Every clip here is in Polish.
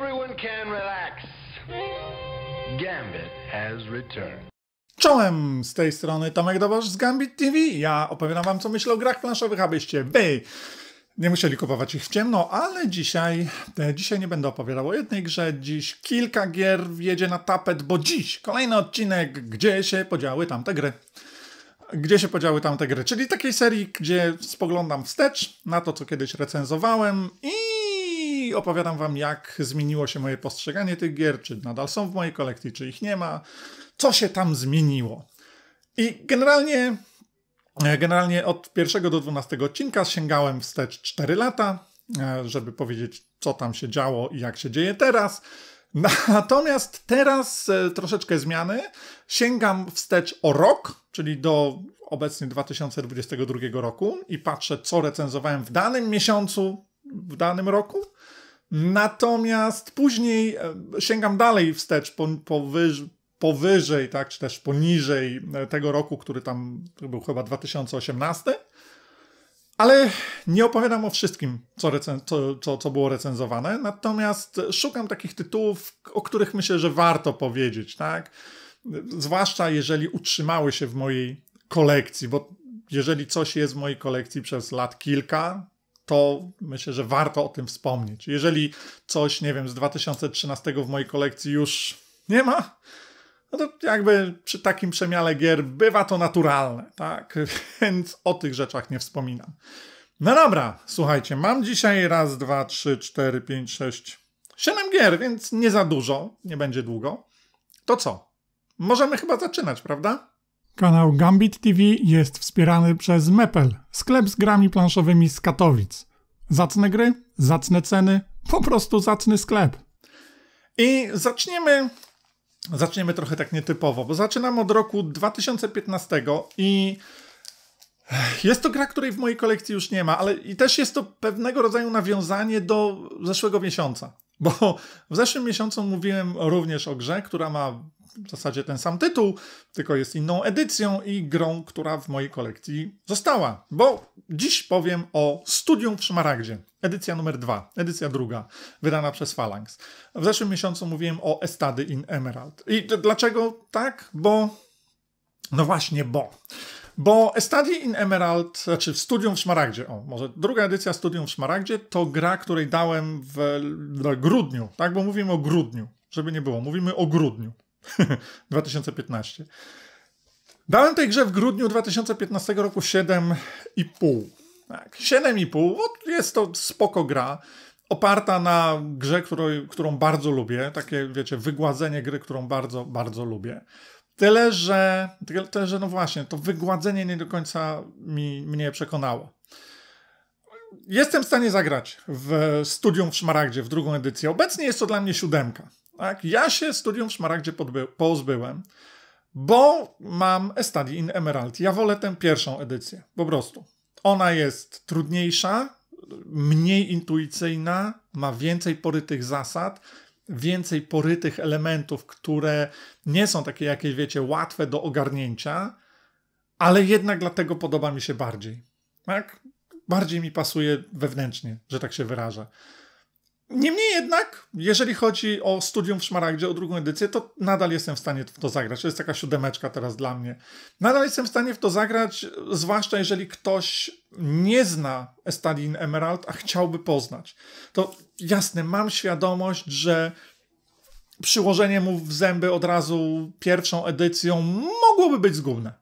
Everyone can relax. Gambit has returned. Czołem z tej strony Tomek Dobosz z Gambit TV. Ja opowiadam wam, co myślę o grach planszowych, abyście wy nie musieli kupować ich w ciemno, ale dzisiaj, e, dzisiaj nie będę opowiadał o jednej grze. Dziś kilka gier wjedzie na tapet, bo dziś kolejny odcinek, gdzie się podziały tamte gry. Gdzie się podziały tamte gry? Czyli takiej serii, gdzie spoglądam wstecz na to, co kiedyś recenzowałem i opowiadam wam, jak zmieniło się moje postrzeganie tych gier, czy nadal są w mojej kolekcji, czy ich nie ma, co się tam zmieniło. I generalnie, e, generalnie od pierwszego do 12 odcinka sięgałem wstecz 4 lata, e, żeby powiedzieć, co tam się działo i jak się dzieje teraz. Natomiast teraz e, troszeczkę zmiany. Sięgam wstecz o rok, czyli do obecnie 2022 roku i patrzę, co recenzowałem w danym miesiącu, w danym roku Natomiast później e, sięgam dalej wstecz, po, powyż, powyżej, tak, czy też poniżej e, tego roku, który tam był chyba 2018. Ale nie opowiadam o wszystkim, co, recen- co, co, co było recenzowane, natomiast szukam takich tytułów, o których myślę, że warto powiedzieć, tak? Zwłaszcza jeżeli utrzymały się w mojej kolekcji, bo jeżeli coś jest w mojej kolekcji przez lat kilka, to myślę, że warto o tym wspomnieć. Jeżeli coś, nie wiem, z 2013 w mojej kolekcji już nie ma, no to jakby przy takim przemiale gier bywa to naturalne, tak? Więc o tych rzeczach nie wspominam. No dobra, słuchajcie, mam dzisiaj raz, dwa, trzy, cztery, pięć, sześć, siedem gier, więc nie za dużo, nie będzie długo. To co? Możemy chyba zaczynać, prawda? Kanał Gambit TV jest wspierany przez Mepel, sklep z grami planszowymi z Katowic. Zacne gry, zacne ceny, po prostu zacny sklep. I zaczniemy zaczniemy trochę tak nietypowo, bo zaczynam od roku 2015 i jest to gra, której w mojej kolekcji już nie ma, ale i też jest to pewnego rodzaju nawiązanie do zeszłego miesiąca. Bo w zeszłym miesiącu mówiłem również o grze, która ma w zasadzie ten sam tytuł, tylko jest inną edycją i grą, która w mojej kolekcji została. Bo dziś powiem o Studium w Szmaragdzie, edycja numer dwa, edycja druga, wydana przez Phalanx. W zeszłym miesiącu mówiłem o Estady in Emerald. I dlaczego tak? Bo. No właśnie, bo. Bo A Study in Emerald, znaczy w Studium w Szmaragdzie, o, może druga edycja Studium w Szmaragdzie, to gra, której dałem w, w grudniu, tak? Bo mówimy o grudniu, żeby nie było. Mówimy o grudniu 2015. Dałem tej grze w grudniu 2015 roku 7,5. Tak, 7,5, jest to spoko gra oparta na grze, której, którą bardzo lubię. Takie, wiecie, wygładzenie gry, którą bardzo, bardzo lubię. Tyle, że, tyle, że no właśnie, to wygładzenie nie do końca mi, mnie przekonało. Jestem w stanie zagrać w Studium w Szmaragdzie, w drugą edycję. Obecnie jest to dla mnie siódemka. Tak? Ja się Studium w Szmaragdzie pozbyłem, bo mam Estadi in Emerald. Ja wolę tę pierwszą edycję, po prostu. Ona jest trudniejsza, mniej intuicyjna, ma więcej porytych zasad więcej porytych elementów, które nie są takie jakieś, wiecie, łatwe do ogarnięcia, ale jednak dlatego podoba mi się bardziej. Tak? Bardziej mi pasuje wewnętrznie, że tak się wyraża. Niemniej jednak, jeżeli chodzi o studium w Szmaragdzie, o drugą edycję, to nadal jestem w stanie w to zagrać. To jest taka siódemeczka teraz dla mnie. Nadal jestem w stanie w to zagrać, zwłaszcza jeżeli ktoś nie zna Estalin Emerald, a chciałby poznać. To jasne, mam świadomość, że przyłożenie mu w zęby od razu pierwszą edycją mogłoby być zgubne.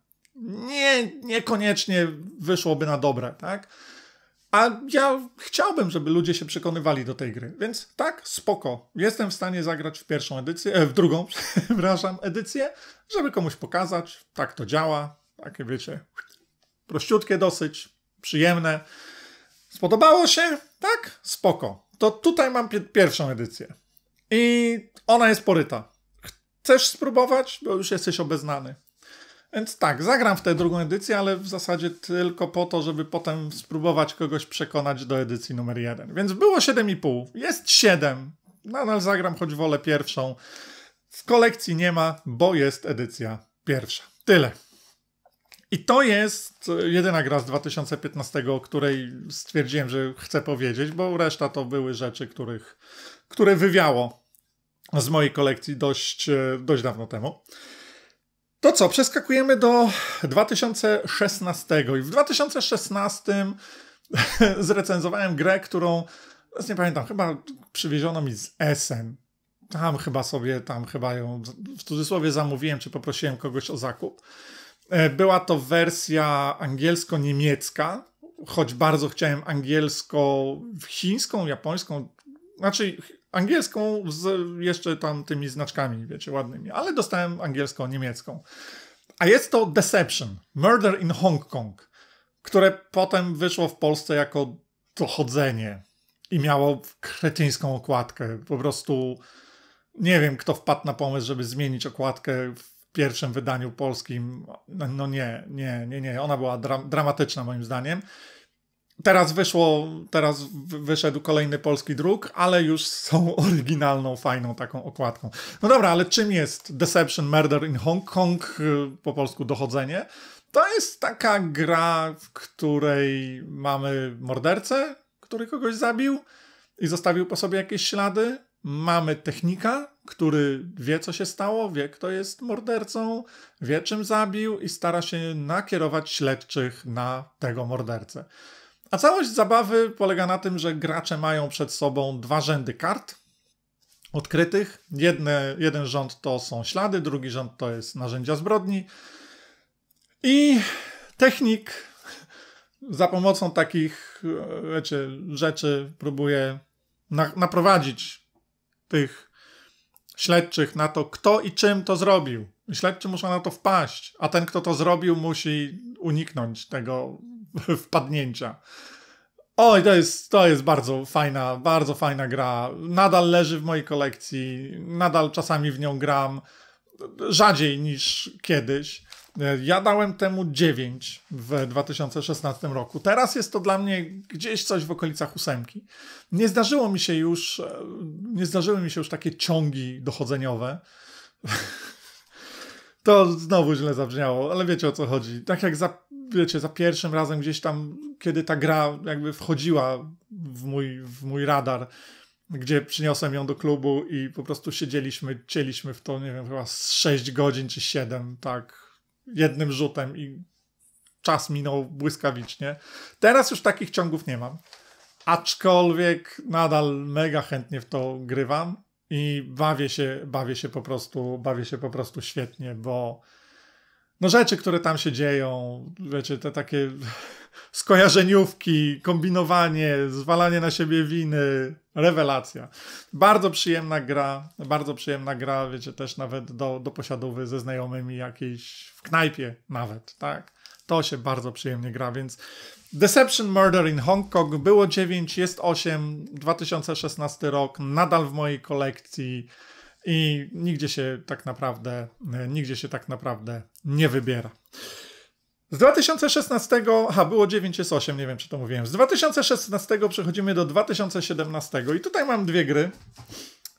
Nie, niekoniecznie wyszłoby na dobre, tak? A ja chciałbym, żeby ludzie się przekonywali do tej gry. Więc tak, spoko. Jestem w stanie zagrać w pierwszą edycję, e, w drugą, przepraszam, edycję, żeby komuś pokazać, tak to działa. Takie wiecie, prościutkie dosyć, przyjemne. Spodobało się? Tak? Spoko. To tutaj mam pi pierwszą edycję. I ona jest poryta. Chcesz spróbować? Bo już jesteś obeznany. Więc tak, zagram w tę drugą edycję, ale w zasadzie tylko po to, żeby potem spróbować kogoś przekonać do edycji numer jeden. Więc było 7,5, jest 7. Nadal zagram, choć wolę pierwszą. W kolekcji nie ma, bo jest edycja pierwsza. Tyle. I to jest jedyna gra z 2015, o której stwierdziłem, że chcę powiedzieć, bo reszta to były rzeczy, których, które wywiało z mojej kolekcji dość, dość dawno temu. To co, przeskakujemy do 2016 i w 2016 zrecenzowałem grę, którą teraz nie pamiętam, chyba przywieziono mi z Essen. Tam chyba sobie, tam chyba ją w cudzysłowie zamówiłem, czy poprosiłem kogoś o zakup. E, była to wersja angielsko-niemiecka, choć bardzo chciałem angielsko-chińską, japońską, znaczy Angielską z jeszcze tam tymi znaczkami, wiecie, ładnymi, ale dostałem angielską, niemiecką. A jest to Deception, Murder in Hong Kong, które potem wyszło w Polsce jako dochodzenie i miało kretyńską okładkę. Po prostu nie wiem, kto wpadł na pomysł, żeby zmienić okładkę w pierwszym wydaniu polskim. No, no nie, nie, nie, nie. Ona była dra dramatyczna moim zdaniem. Teraz wyszło, teraz wyszedł kolejny polski druk, ale już są oryginalną, fajną taką okładką. No dobra, ale czym jest Deception Murder in Hong Kong, y, po polsku dochodzenie? To jest taka gra, w której mamy mordercę, który kogoś zabił i zostawił po sobie jakieś ślady. Mamy technika, który wie, co się stało, wie, kto jest mordercą, wie, czym zabił i stara się nakierować śledczych na tego mordercę. A całość zabawy polega na tym, że gracze mają przed sobą dwa rzędy kart odkrytych. Jedne, jeden rząd to są ślady, drugi rząd to jest narzędzia zbrodni. I technik za pomocą takich e, wiecie, rzeczy próbuje na, naprowadzić tych śledczych na to, kto i czym to zrobił. Śledczy muszą na to wpaść, a ten, kto to zrobił, musi uniknąć tego wpadnięcia. Oj, to jest, to jest bardzo fajna, bardzo fajna gra. Nadal leży w mojej kolekcji, nadal czasami w nią gram, rzadziej niż kiedyś. Ja dałem temu 9 w 2016 roku. Teraz jest to dla mnie gdzieś coś w okolicach ósemki. Nie zdarzyło mi się już, nie zdarzyły mi się już takie ciągi dochodzeniowe. To znowu źle zabrzmiało, ale wiecie o co chodzi. Tak jak za wiecie, za pierwszym razem gdzieś tam, kiedy ta gra jakby wchodziła w mój, w mój radar, gdzie przyniosłem ją do klubu i po prostu siedzieliśmy, cieliśmy w to, nie wiem, chyba 6 godzin czy 7, tak, jednym rzutem i czas minął błyskawicznie. Teraz już takich ciągów nie mam. Aczkolwiek nadal mega chętnie w to grywam i bawię się, bawię się po prostu, bawię się po prostu świetnie, bo no rzeczy, które tam się dzieją, wiecie, te takie skojarzeniówki, kombinowanie, zwalanie na siebie winy, rewelacja. Bardzo przyjemna gra, bardzo przyjemna gra, wiecie, też nawet do, do posiadówy ze znajomymi jakiejś w knajpie nawet, tak? To się bardzo przyjemnie gra, więc Deception Murder in Hong Kong było 9, jest 8, 2016 rok, nadal w mojej kolekcji i nigdzie się tak naprawdę, e, nigdzie się tak naprawdę nie wybiera. Z 2016, aha, było 9 jest 8, nie wiem czy to mówiłem. Z 2016 przechodzimy do 2017 i tutaj mam dwie gry.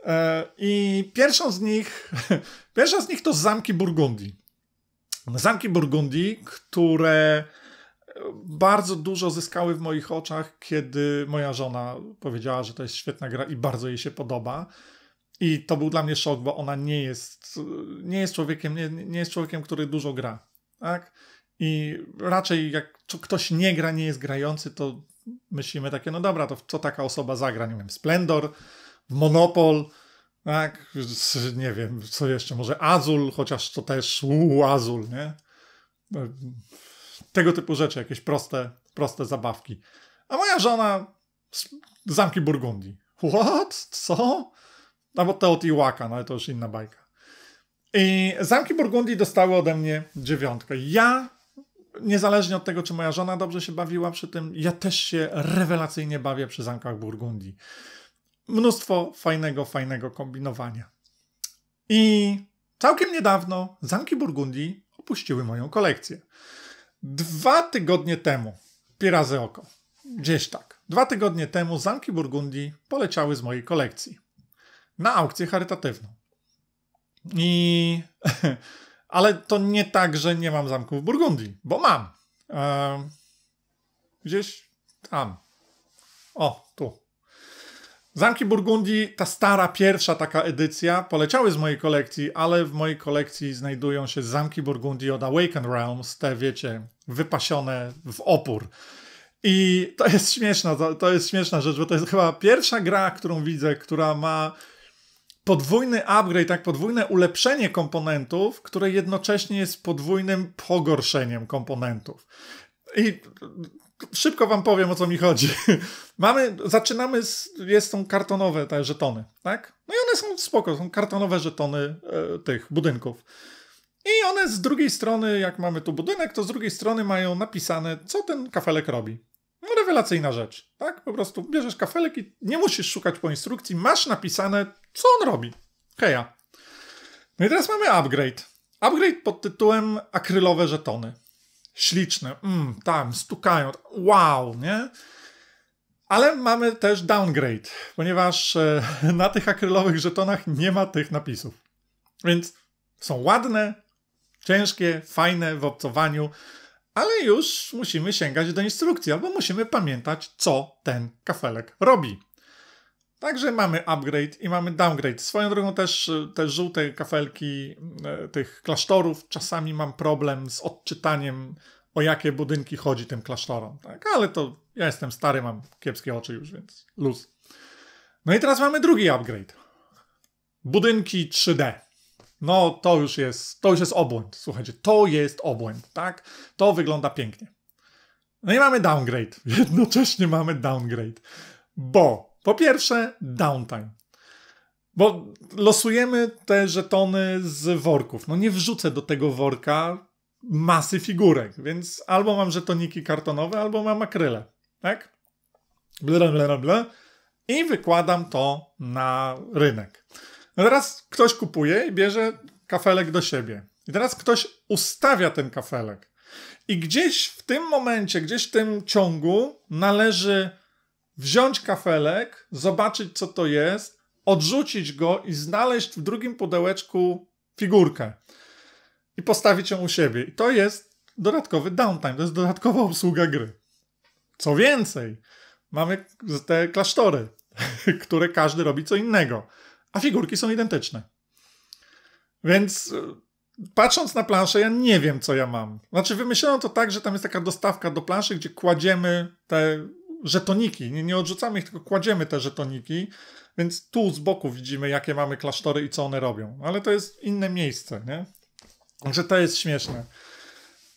E, I pierwszą z nich, pierwsza z nich to Zamki Burgundii. Zamki Burgundii, które e, bardzo dużo zyskały w moich oczach, kiedy moja żona powiedziała, że to jest świetna gra i bardzo jej się podoba. I to był dla mnie szok, bo ona nie jest, nie jest człowiekiem, nie, nie jest człowiekiem, który dużo gra. Tak? I raczej jak ktoś nie gra, nie jest grający, to myślimy takie, no dobra, to co taka osoba zagra? Nie wiem, Splendor, Monopol, tak? Nie wiem, co jeszcze, może Azul, chociaż to też, uuu, Azul, nie? Tego typu rzeczy, jakieś proste, proste zabawki. A moja żona, zamki Burgundii. What? Co? albo te od Iłaka, no ale to już inna bajka. I zamki Burgundii dostały ode mnie dziewiątkę. Ja, niezależnie od tego, czy moja żona dobrze się bawiła przy tym, ja też się rewelacyjnie bawię przy zamkach Burgundii. Mnóstwo fajnego, fajnego kombinowania. I całkiem niedawno zamki Burgundii opuściły moją kolekcję. Dwa tygodnie temu, pierazy oko, gdzieś tak, dwa tygodnie temu zamki Burgundii poleciały z mojej kolekcji na aukcję charytatywną. I. Ale to nie tak, że nie mam zamku w Burgundii, bo mam. E, gdzieś tam. O, tu. Zamki Burgundii, ta stara, pierwsza taka edycja, poleciały z mojej kolekcji, ale w mojej kolekcji znajdują się zamki Burgundii od Awaken Realms, te wiecie, wypasione w opór. I to jest śmieszna, to jest śmieszna rzecz, bo to jest chyba pierwsza gra, którą widzę, która ma podwójny upgrade, tak podwójne ulepszenie komponentów, które jednocześnie jest podwójnym pogorszeniem komponentów. I szybko wam powiem o co mi chodzi. Mamy, zaczynamy z, jest są kartonowe te żetony, tak? No i one są spoko, są kartonowe żetony e, tych budynków. I one z drugiej strony, jak mamy tu budynek, to z drugiej strony mają napisane, co ten kafelek robi. No, rewelacyjna rzecz, tak? Po prostu bierzesz kafelek i nie musisz szukać po instrukcji, masz napisane, co on robi. Heja. No i teraz mamy upgrade. Upgrade pod tytułem akrylowe żetony. Śliczne, mm, tam, stukają, wow, nie? Ale mamy też downgrade, ponieważ e, na tych akrylowych żetonach nie ma tych napisów. Więc są ładne, ciężkie, fajne w obcowaniu, ale już musimy sięgać do instrukcji, albo musimy pamiętać, co ten kafelek robi. Także mamy upgrade i mamy downgrade. Swoją drogą też te żółte kafelki e, tych klasztorów. Czasami mam problem z odczytaniem, o jakie budynki chodzi tym klasztorom. Tak? Ale to ja jestem stary, mam kiepskie oczy już, więc luz. No i teraz mamy drugi upgrade. Budynki 3D. No to już jest, to już jest obłęd. Słuchajcie, to jest obłęd, tak? To wygląda pięknie. No i mamy downgrade. Jednocześnie mamy downgrade. Bo po pierwsze downtime. Bo losujemy te żetony z worków. No nie wrzucę do tego worka masy figurek, więc albo mam żetoniki kartonowe, albo mam akryle. Tak? bla, bla, bla. I wykładam to na rynek. No teraz ktoś kupuje i bierze kafelek do siebie. I teraz ktoś ustawia ten kafelek. I gdzieś w tym momencie, gdzieś w tym ciągu należy wziąć kafelek, zobaczyć co to jest, odrzucić go i znaleźć w drugim pudełeczku figurkę i postawić ją u siebie. I to jest dodatkowy downtime, to jest dodatkowa obsługa gry. Co więcej, mamy te klasztory, które każdy robi co innego a figurki są identyczne. Więc e, patrząc na planszę, ja nie wiem, co ja mam. Znaczy, wymyślono to tak, że tam jest taka dostawka do planszy, gdzie kładziemy te żetoniki. Nie, nie odrzucamy ich, tylko kładziemy te żetoniki. Więc tu z boku widzimy, jakie mamy klasztory i co one robią. Ale to jest inne miejsce, nie? Także to jest śmieszne.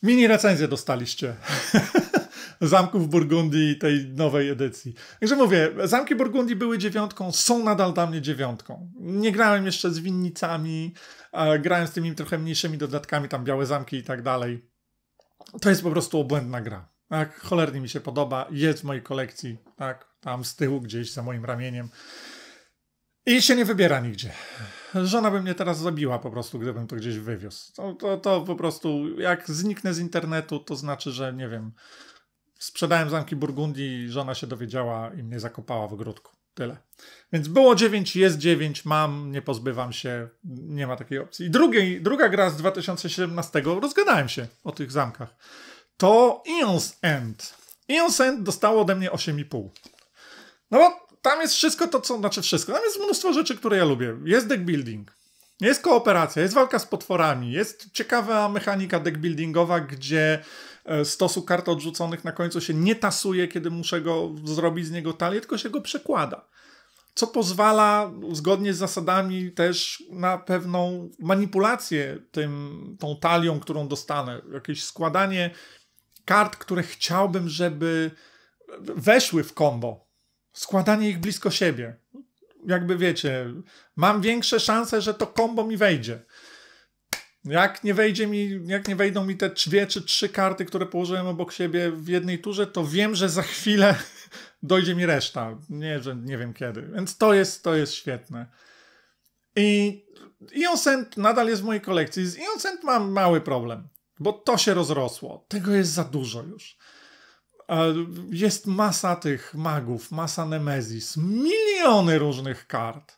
Mini recenzję dostaliście. zamków Burgundii tej nowej edycji. Także mówię, zamki Burgundii były dziewiątką, są nadal dla mnie dziewiątką. Nie grałem jeszcze z winnicami, grałem z tymi trochę mniejszymi dodatkami, tam białe zamki i tak dalej. To jest po prostu obłędna gra. Tak, cholernie mi się podoba, jest w mojej kolekcji, tak, tam z tyłu gdzieś za moim ramieniem. I się nie wybiera nigdzie. Żona by mnie teraz zabiła po prostu, gdybym to gdzieś wywiózł. To, to, to po prostu, jak zniknę z internetu, to znaczy, że nie wiem, sprzedałem zamki Burgundii, żona się dowiedziała i mnie zakopała w ogródku. Tyle. Więc było 9, jest 9, mam, nie pozbywam się, nie ma takiej opcji. I drugi, druga gra z 2017, rozgadałem się o tych zamkach, to Ion's End. Ion's End dostało ode mnie 8,5. No bo tam jest wszystko to, co, znaczy wszystko, tam jest mnóstwo rzeczy, które ja lubię. Jest deck building, jest kooperacja, jest walka z potworami, jest ciekawa mechanika deck buildingowa, gdzie E, stosu kart odrzuconych na końcu się nie tasuje, kiedy muszę go zrobić z niego talię, tylko się go przekłada. Co pozwala zgodnie z zasadami też na pewną manipulację tym, tą talią, którą dostanę. Jakieś składanie kart, które chciałbym, żeby weszły w kombo. Składanie ich blisko siebie jakby wiecie, mam większe szanse, że to kombo mi wejdzie. Jak nie, wejdzie mi, jak nie wejdą mi te dwie czy trzy karty, które położyłem obok siebie w jednej turze, to wiem, że za chwilę dojdzie mi reszta. Nie, że nie wiem kiedy. Więc to jest, to jest świetne. I Iosent nadal jest w mojej kolekcji. Z Iosent mam mały problem, bo to się rozrosło. Tego jest za dużo już. E, jest masa tych magów, masa Nemesis, miliony różnych kart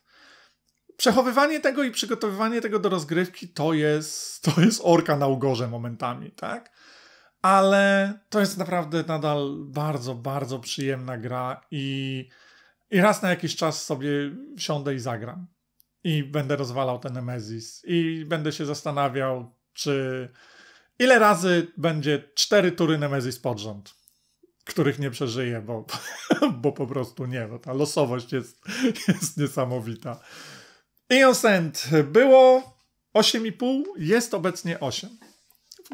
przechowywanie tego i przygotowywanie tego do rozgrywki to jest, to jest orka na ugorze momentami, tak? Ale to jest naprawdę nadal bardzo, bardzo przyjemna gra i, i raz na jakiś czas sobie siądę i zagram. I będę rozwalał ten Nemesis. I będę się zastanawiał, czy ile razy będzie cztery tury Nemesis pod rząd których nie przeżyję, bo, bo po prostu nie, bo ta losowość jest, jest niesamowita. Innocent było 8,5, jest obecnie 8.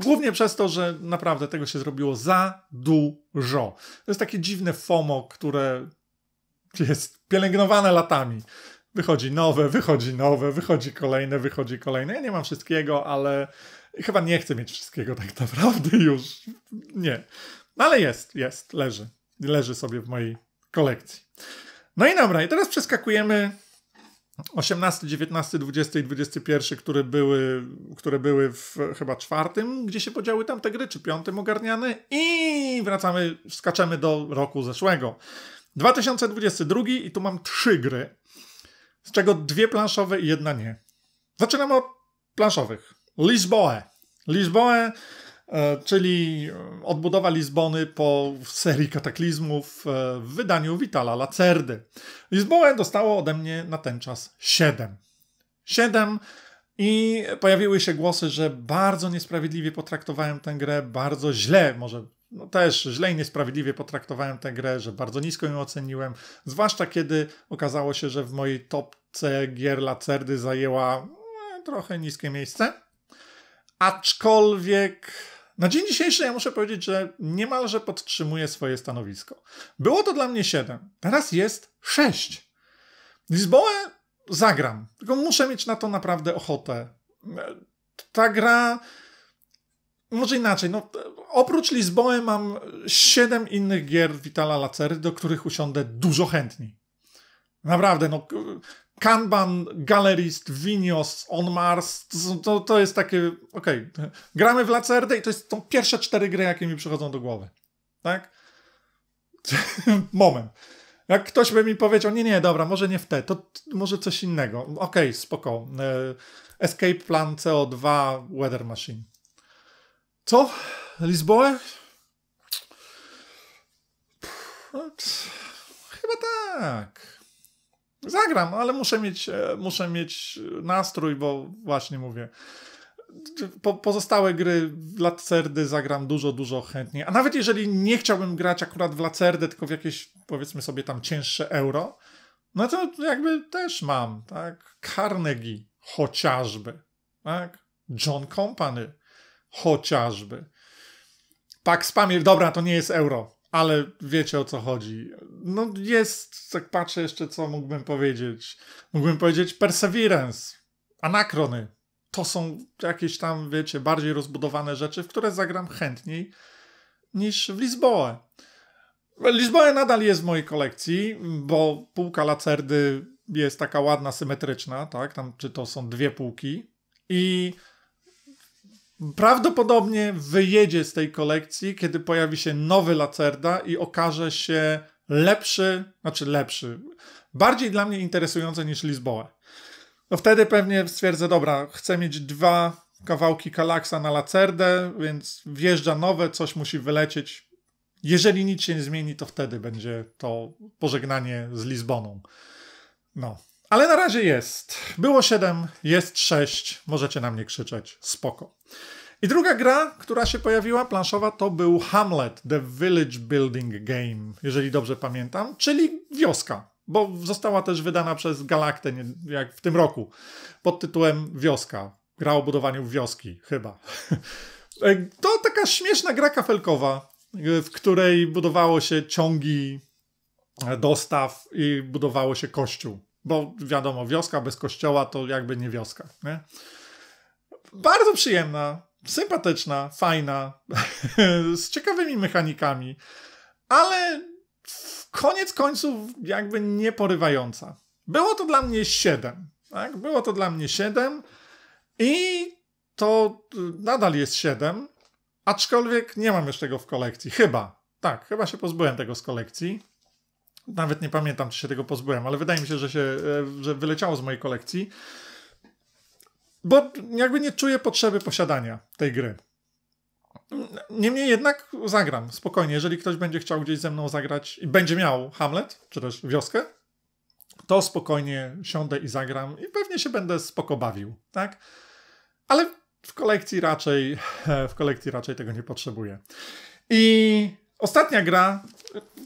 Głównie przez to, że naprawdę tego się zrobiło za dużo. To jest takie dziwne FOMO, które jest pielęgnowane latami. Wychodzi nowe, wychodzi nowe, wychodzi kolejne, wychodzi kolejne. Ja nie mam wszystkiego, ale chyba nie chcę mieć wszystkiego tak naprawdę już. Nie. Ale jest, jest, leży. Leży sobie w mojej kolekcji. No i dobra, i teraz przeskakujemy 18, 19, 20 i 21, które były, które były w chyba czwartym, gdzie się podziały tamte gry, czy piątym ogarniane i wracamy, skaczemy do roku zeszłego. 2022 i tu mam trzy gry, z czego dwie planszowe i jedna nie. Zaczynam od planszowych. Lisboa. Lisboa E, czyli e, odbudowa Lizbony po serii kataklizmów e, w wydaniu Witala Lacerdy. Lizbonę dostało ode mnie na ten czas 7. 7 i pojawiły się głosy, że bardzo niesprawiedliwie potraktowałem tę grę, bardzo źle, może no też źle i niesprawiedliwie potraktowałem tę grę, że bardzo nisko ją oceniłem, zwłaszcza kiedy okazało się, że w mojej topce gier Lacerdy zajęła trochę niskie miejsce. Aczkolwiek na dzień dzisiejszy ja muszę powiedzieć, że niemalże podtrzymuję swoje stanowisko. Było to dla mnie 7, teraz jest 6. Lisboę zagram, tylko muszę mieć na to naprawdę ochotę. Ta gra. Może inaczej, no, oprócz Lizboę mam 7 innych gier Witala Lacery, do których usiądę dużo chętniej. Naprawdę, no, Kanban, Galerist, Vinios, On Mars, to, to jest takie, okej, okay. gramy w Lacerdę i to są pierwsze cztery gry, jakie mi przychodzą do głowy, tak? Moment. Jak ktoś by mi powiedział, nie, nie, dobra, może nie w te, to może coś innego. Okej, okay, spoko. E, Escape Plan CO2 Weather Machine. Co? Lisboa? No, chyba tak. Zagram, ale muszę mieć, e, muszę mieć nastrój, bo właśnie mówię. Po, pozostałe gry w Lacerdy zagram dużo, dużo chętniej. A nawet jeżeli nie chciałbym grać akurat w Lacerdę, tylko w jakieś, powiedzmy sobie, tam cięższe euro, no to jakby też mam, tak? Carnegie chociażby, tak? John Company chociażby. Pak Spamiel, dobra, to nie jest euro ale wiecie o co chodzi. No jest, tak patrzę jeszcze, co mógłbym powiedzieć. Mógłbym powiedzieć Perseverance, Anakrony. To są jakieś tam, wiecie, bardziej rozbudowane rzeczy, w które zagram chętniej niż w Lizboę. Lizboę nadal jest w mojej kolekcji, bo półka lacerdy jest taka ładna, symetryczna, tak? Tam czy to są dwie półki. I prawdopodobnie wyjedzie z tej kolekcji, kiedy pojawi się nowy Lacerda i okaże się lepszy, znaczy lepszy, bardziej dla mnie interesujący niż Lisboa. No wtedy pewnie stwierdzę, dobra, chcę mieć dwa kawałki Kalaksa na Lacerdę, więc wjeżdża nowe, coś musi wylecieć. Jeżeli nic się nie zmieni, to wtedy będzie to pożegnanie z Lizboną. No, ale na razie jest. Było 7, jest 6. Możecie na mnie krzyczeć. Spoko. I druga gra, która się pojawiła, planszowa, to był Hamlet, The Village Building Game, jeżeli dobrze pamiętam, czyli wioska, bo została też wydana przez Galaktę jak w tym roku pod tytułem Wioska. Gra o budowaniu wioski, chyba. to taka śmieszna gra kafelkowa, y, w której budowało się ciągi e, dostaw i budowało się kościół. Bo wiadomo, wioska bez kościoła to jakby nie wioska. Nie? Bardzo przyjemna, sympatyczna, fajna, z ciekawymi mechanikami, ale w koniec końców jakby nieporywająca. Było to dla mnie 7. Tak? Było to dla mnie 7 i to nadal jest 7, aczkolwiek nie mam już tego w kolekcji. Chyba. Tak, chyba się pozbyłem tego z kolekcji. Nawet nie pamiętam, czy się tego pozbyłem, ale wydaje mi się, że się, e, że wyleciało z mojej kolekcji. Bo jakby nie czuję potrzeby posiadania tej gry. Niemniej jednak zagram spokojnie. Jeżeli ktoś będzie chciał gdzieś ze mną zagrać i będzie miał Hamlet, czy też wioskę, to spokojnie siądę i zagram i pewnie się będę spoko bawił, tak? Ale w kolekcji raczej, w kolekcji raczej tego nie potrzebuję. I Ostatnia gra,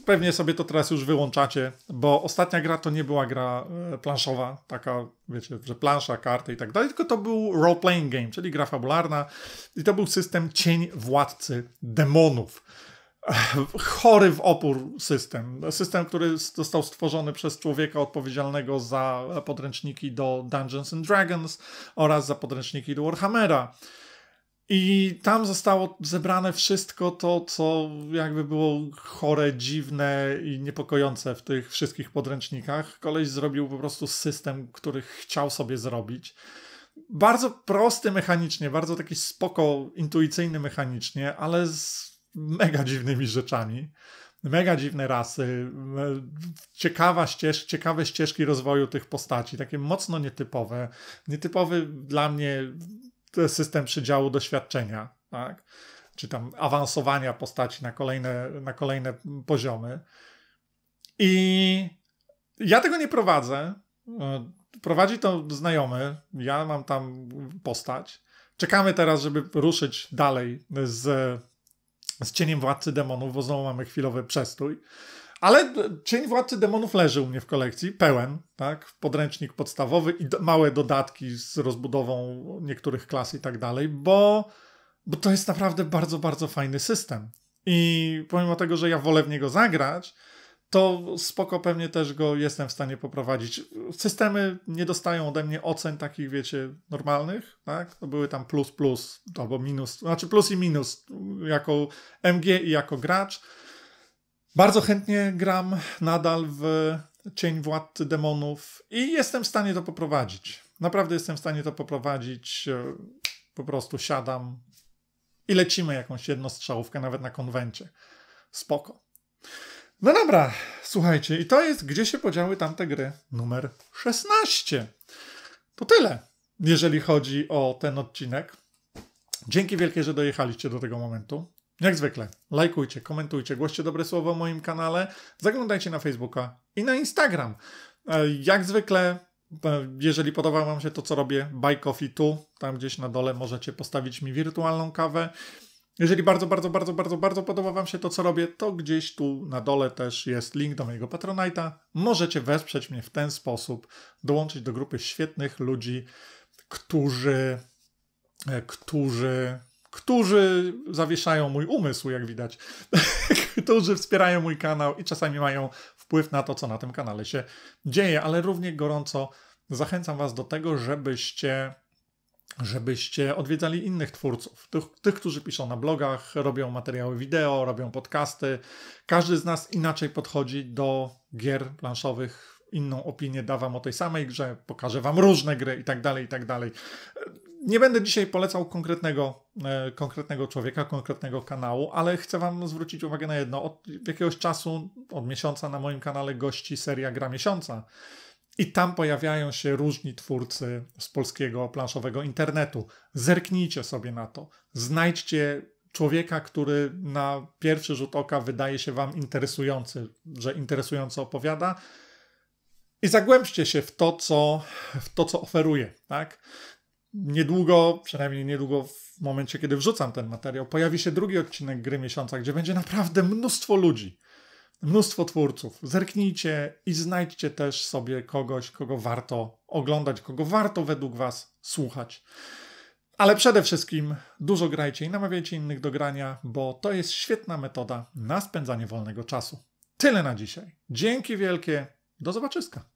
pewnie sobie to teraz już wyłączacie, bo ostatnia gra to nie była gra e, planszowa, taka, wiecie, że plansza, karty i tak dalej, tylko to był role-playing game, czyli gra fabularna i to był system cień władcy demonów. Chory w opór system. System, który został stworzony przez człowieka odpowiedzialnego za podręczniki do Dungeons and Dragons oraz za podręczniki do Warhammera. I tam zostało zebrane wszystko to, co jakby było chore, dziwne i niepokojące w tych wszystkich podręcznikach. Koleś zrobił po prostu system, który chciał sobie zrobić. Bardzo prosty mechanicznie, bardzo taki spoko, intuicyjny mechanicznie, ale z mega dziwnymi rzeczami. Mega dziwne rasy, ciekawa ścież, ciekawe ścieżki rozwoju tych postaci, takie mocno nietypowe. Nietypowy dla mnie system przydziału doświadczenia, tak? czy tam awansowania postaci na kolejne, na kolejne poziomy. I ja tego nie prowadzę. Prowadzi to znajomy. Ja mam tam postać. Czekamy teraz, żeby ruszyć dalej z, z cieniem władcy demonów, bo znowu mamy chwilowy przestój. Ale Cień Władcy Demonów leży u mnie w kolekcji, pełen, tak? Podręcznik podstawowy i małe dodatki z rozbudową niektórych klas i tak dalej, bo, bo to jest naprawdę bardzo, bardzo fajny system. I pomimo tego, że ja wolę w niego zagrać, to spoko pewnie też go jestem w stanie poprowadzić. Systemy nie dostają ode mnie ocen takich, wiecie, normalnych, tak? To były tam plus, plus albo minus, znaczy plus i minus jako MG i jako gracz bardzo chętnie gram nadal w Cień Władcy Demonów i jestem w stanie to poprowadzić. Naprawdę jestem w stanie to poprowadzić. E, po prostu siadam i lecimy jakąś jednostrzałówkę, nawet na konwencie. Spoko. No dobra, słuchajcie, i to jest Gdzie się podziały tamte gry numer 16. To tyle, jeżeli chodzi o ten odcinek. Dzięki wielkie, że dojechaliście do tego momentu. Jak zwykle, lajkujcie, komentujcie, głoście dobre słowo o moim kanale, zaglądajcie na Facebooka i na Instagram. E, jak zwykle, e, jeżeli podoba Wam się to, co robię, buy coffee tu, tam gdzieś na dole możecie postawić mi wirtualną kawę. Jeżeli bardzo, bardzo, bardzo, bardzo, bardzo podoba Wam się to, co robię, to gdzieś tu na dole też jest link do mojego Patronite'a. Możecie wesprzeć mnie w ten sposób, dołączyć do grupy świetnych ludzi, którzy, e, którzy którzy zawieszają mój umysł, jak widać, którzy wspierają mój kanał i czasami mają wpływ na to, co na tym kanale się dzieje, ale równie gorąco zachęcam Was do tego, żebyście żebyście odwiedzali innych twórców, tych, tych, którzy piszą na blogach, robią materiały wideo, robią podcasty. Każdy z nas inaczej podchodzi do gier planszowych, inną opinię da wam o tej samej grze, pokażę wam różne gry i tak dalej, i tak dalej. Nie będę dzisiaj polecał konkretnego, e, konkretnego człowieka, konkretnego kanału, ale chcę Wam zwrócić uwagę na jedno. Od jakiegoś czasu, od miesiąca na moim kanale gości seria Gra Miesiąca. I tam pojawiają się różni twórcy z polskiego planszowego internetu. Zerknijcie sobie na to. Znajdźcie człowieka, który na pierwszy rzut oka wydaje się Wam interesujący, że interesująco opowiada. I zagłębcie się w to, co, w to, co oferuje. Tak? niedługo, przynajmniej niedługo w momencie, kiedy wrzucam ten materiał, pojawi się drugi odcinek Gry Miesiąca, gdzie będzie naprawdę mnóstwo ludzi, mnóstwo twórców. Zerknijcie i znajdźcie też sobie kogoś, kogo warto oglądać, kogo warto według Was słuchać. Ale przede wszystkim dużo grajcie i namawiajcie innych do grania, bo to jest świetna metoda na spędzanie wolnego czasu. Tyle na dzisiaj. Dzięki wielkie. Do zobaczyska.